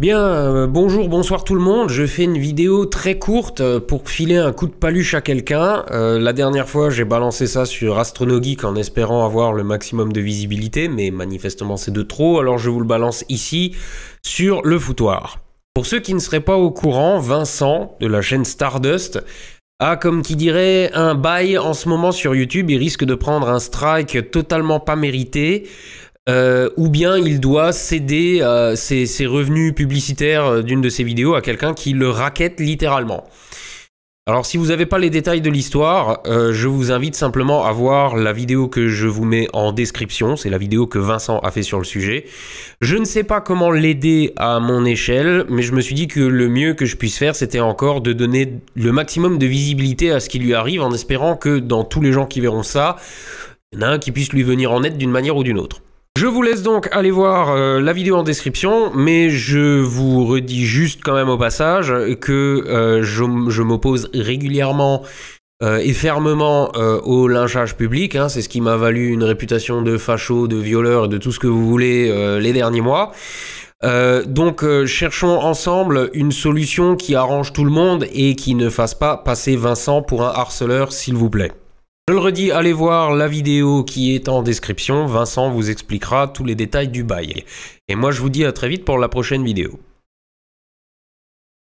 Bien, euh, bonjour, bonsoir tout le monde. Je fais une vidéo très courte euh, pour filer un coup de paluche à quelqu'un. Euh, la dernière fois, j'ai balancé ça sur Astronogeek en espérant avoir le maximum de visibilité, mais manifestement c'est de trop, alors je vous le balance ici sur le foutoir. Pour ceux qui ne seraient pas au courant, Vincent de la chaîne Stardust a, comme qui dirait, un bail en ce moment sur YouTube. Il risque de prendre un strike totalement pas mérité. Euh, ou bien il doit céder euh, ses, revenus publicitaires euh, d'une de ses vidéos à quelqu'un qui le raquette littéralement. Alors si vous n'avez pas les détails de l'histoire, je vous invite simplement à voir la vidéo que je vous mets en description, c'est la vidéo que Vincent a fait sur le sujet. Je ne sais pas comment l'aider à mon échelle, mais je me suis dit que le mieux que je puisse faire, c'était encore de donner le maximum de visibilité à ce qui lui arrive en espérant que dans tous les gens qui verront ça, il y en a un qui puisse lui venir en aide d'une manière ou d'une autre. Je vous laisse donc aller voir euh, la vidéo en description, mais je vous redis juste quand même au passage que euh, je, m'oppose régulièrement euh, et fermement au lynchage public. Hein. C'est ce qui m'a valu une réputation de facho, de violeur, et de tout ce que vous voulez les derniers mois. donc cherchons ensemble une solution qui arrange tout le monde et qui ne fasse pas passer Vincent pour un harceleur, s'il vous plaît. Je le redis, allez voir la vidéo qui est en description. Vincent vous expliquera tous les détails du bail. Et moi, je vous dis à très vite pour la prochaine vidéo.